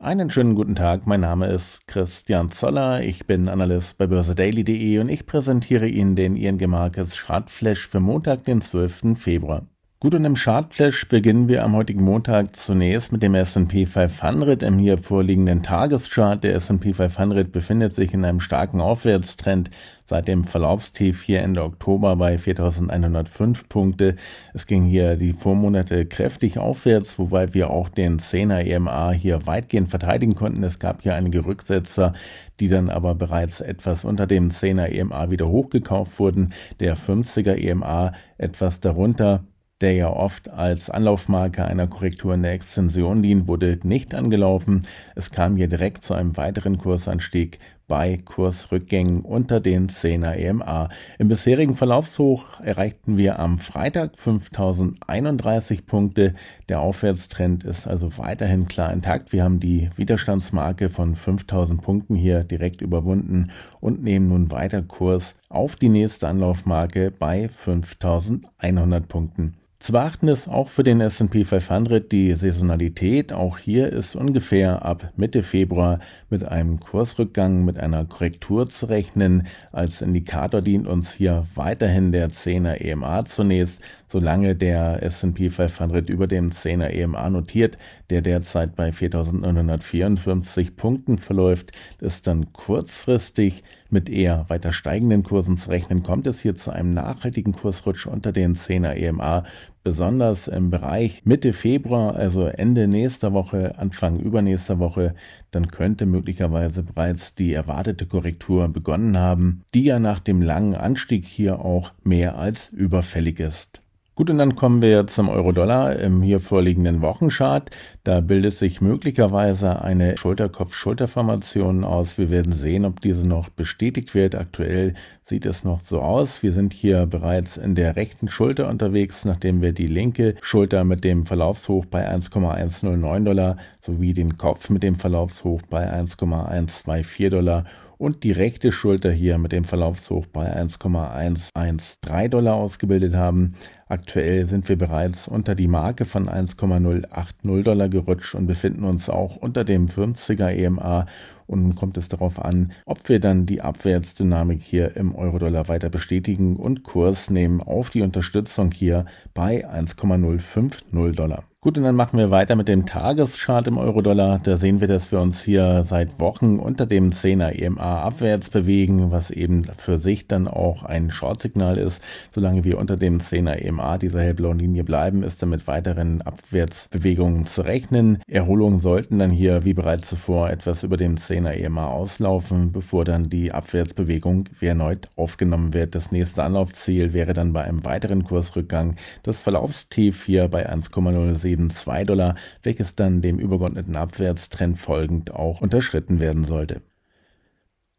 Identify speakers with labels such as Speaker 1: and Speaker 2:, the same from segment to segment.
Speaker 1: Einen schönen guten Tag, mein Name ist Christian Zoller, ich bin Analyst bei börsedaily.de und ich präsentiere Ihnen den ING Markets Chartflash für Montag, den 12. Februar. Gut, und im Chartflash beginnen wir am heutigen Montag zunächst mit dem S&P 500 im hier vorliegenden Tageschart. Der S&P 500 befindet sich in einem starken Aufwärtstrend seit dem Verlaufstief hier Ende Oktober bei 4105 Punkte. Es ging hier die Vormonate kräftig aufwärts, wobei wir auch den 10er EMA hier weitgehend verteidigen konnten. Es gab hier einige Rücksetzer, die dann aber bereits etwas unter dem 10er EMA wieder hochgekauft wurden. Der 50er EMA etwas darunter der ja oft als Anlaufmarke einer Korrektur in der Extension dient, wurde nicht angelaufen. Es kam hier direkt zu einem weiteren Kursanstieg bei Kursrückgängen unter den 10er EMA. Im bisherigen Verlaufshoch erreichten wir am Freitag 5031 Punkte. Der Aufwärtstrend ist also weiterhin klar intakt. Wir haben die Widerstandsmarke von 5000 Punkten hier direkt überwunden und nehmen nun weiter Kurs auf die nächste Anlaufmarke bei 5100 Punkten. Zu beachten ist auch für den SP 500 die Saisonalität. Auch hier ist ungefähr ab Mitte Februar mit einem Kursrückgang, mit einer Korrektur zu rechnen. Als Indikator dient uns hier weiterhin der 10er EMA zunächst. Solange der SP 500 über dem 10er EMA notiert, der derzeit bei 4.954 Punkten verläuft, ist dann kurzfristig mit eher weiter steigenden Kursen zu rechnen. Kommt es hier zu einem nachhaltigen Kursrutsch unter den 10er EMA, besonders im Bereich Mitte Februar, also Ende nächster Woche, Anfang übernächster Woche, dann könnte möglicherweise bereits die erwartete Korrektur begonnen haben, die ja nach dem langen Anstieg hier auch mehr als überfällig ist. Gut, und dann kommen wir zum Euro-Dollar im hier vorliegenden Wochenchart. Da bildet sich möglicherweise eine Schulterkopf-Schulterformation aus. Wir werden sehen, ob diese noch bestätigt wird. Aktuell sieht es noch so aus. Wir sind hier bereits in der rechten Schulter unterwegs, nachdem wir die linke Schulter mit dem Verlaufshoch bei 1,109 Dollar sowie den Kopf mit dem Verlaufshoch bei 1,124 Dollar und die rechte Schulter hier mit dem Verlaufshoch bei 1,113 Dollar ausgebildet haben. Aktuell sind wir bereits unter die Marke von 1,080 Dollar gerutscht und befinden uns auch unter dem 50er EMA. Und nun kommt es darauf an, ob wir dann die Abwärtsdynamik hier im Euro-Dollar weiter bestätigen und Kurs nehmen auf die Unterstützung hier bei 1,050 Dollar. Gut, und dann machen wir weiter mit dem Tageschart im Euro-Dollar. Da sehen wir, dass wir uns hier seit Wochen unter dem 10er EMA abwärts bewegen, was eben für sich dann auch ein Short-Signal ist. Solange wir unter dem 10er EMA dieser hellblauen Linie bleiben, ist dann mit weiteren Abwärtsbewegungen zu rechnen. Erholungen sollten dann hier, wie bereits zuvor, etwas über dem 10er EMA auslaufen, bevor dann die Abwärtsbewegung erneut aufgenommen wird. Das nächste Anlaufziel wäre dann bei einem weiteren Kursrückgang das Verlaufstief hier bei 1,07 eben 2 Dollar, welches dann dem übergeordneten Abwärtstrend folgend auch unterschritten werden sollte.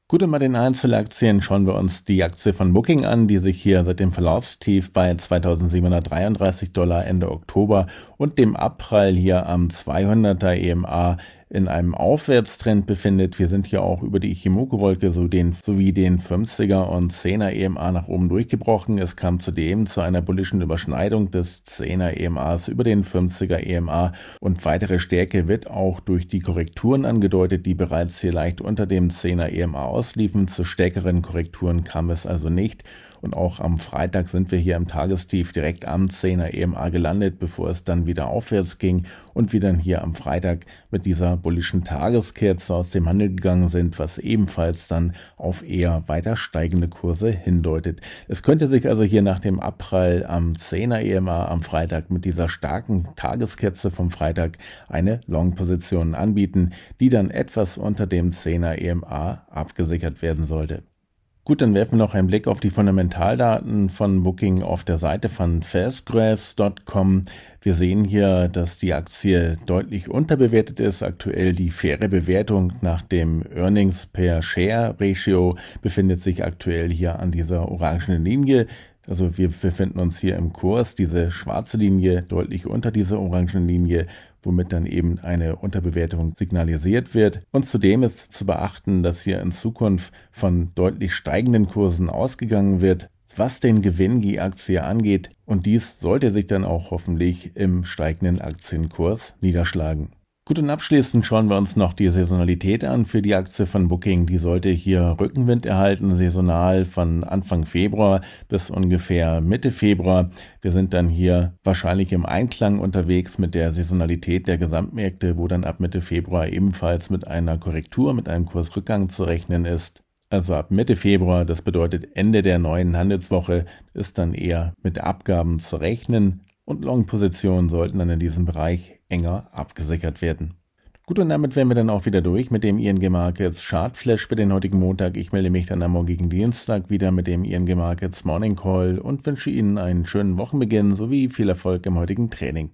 Speaker 1: Gut, und bei den Einzelaktien schauen wir uns die Aktie von Booking an, die sich hier seit dem Verlaufstief bei 2733 Dollar Ende Oktober und dem Abprall hier am 200er EMA in einem Aufwärtstrend befindet. Wir sind hier auch über die Ichimoku-Wolke so den, sowie den 50er und 10er EMA nach oben durchgebrochen. Es kam zudem zu einer bullischen Überschneidung des 10er EMAs über den 50er EMA und weitere Stärke wird auch durch die Korrekturen angedeutet, die bereits hier leicht unter dem 10er EMA ausliefen. Zu stärkeren Korrekturen kam es also nicht. Und auch am Freitag sind wir hier im Tagestief direkt am 10er EMA gelandet, bevor es dann wieder aufwärts ging und wir dann hier am Freitag mit dieser symbolischen Tageskerzen aus dem Handel gegangen sind, was ebenfalls dann auf eher weiter steigende Kurse hindeutet. Es könnte sich also hier nach dem Abprall am 10er EMA am Freitag mit dieser starken Tageskerze vom Freitag eine Long-Position anbieten, die dann etwas unter dem 10er EMA abgesichert werden sollte. Gut, dann werfen wir noch einen Blick auf die Fundamentaldaten von Booking auf der Seite von fastgraphs.com. Wir sehen hier, dass die Aktie deutlich unterbewertet ist. Aktuell die faire Bewertung nach dem Earnings per Share Ratio befindet sich aktuell hier an dieser orangenen Linie. Also wir befinden uns hier im Kurs, diese schwarze Linie deutlich unter dieser orangenen Linie womit dann eben eine Unterbewertung signalisiert wird. Und zudem ist zu beachten, dass hier in Zukunft von deutlich steigenden Kursen ausgegangen wird, was den Gewinn die Aktie angeht. Und dies sollte sich dann auch hoffentlich im steigenden Aktienkurs niederschlagen. Gut, und abschließend schauen wir uns noch die Saisonalität an für die Aktie von Booking. Die sollte hier Rückenwind erhalten, saisonal von Anfang Februar bis ungefähr Mitte Februar. Wir sind dann hier wahrscheinlich im Einklang unterwegs mit der Saisonalität der Gesamtmärkte, wo dann ab Mitte Februar ebenfalls mit einer Korrektur, mit einem Kursrückgang zu rechnen ist. Also ab Mitte Februar, das bedeutet Ende der neuen Handelswoche, ist dann eher mit Abgaben zu rechnen. Und Long-Positionen sollten dann in diesem Bereich enger abgesichert werden. Gut, und damit wären wir dann auch wieder durch mit dem ING Markets Chart Flash für den heutigen Montag. Ich melde mich dann am morgigen Dienstag wieder mit dem ING Markets Morning Call und wünsche Ihnen einen schönen Wochenbeginn sowie viel Erfolg im heutigen Training.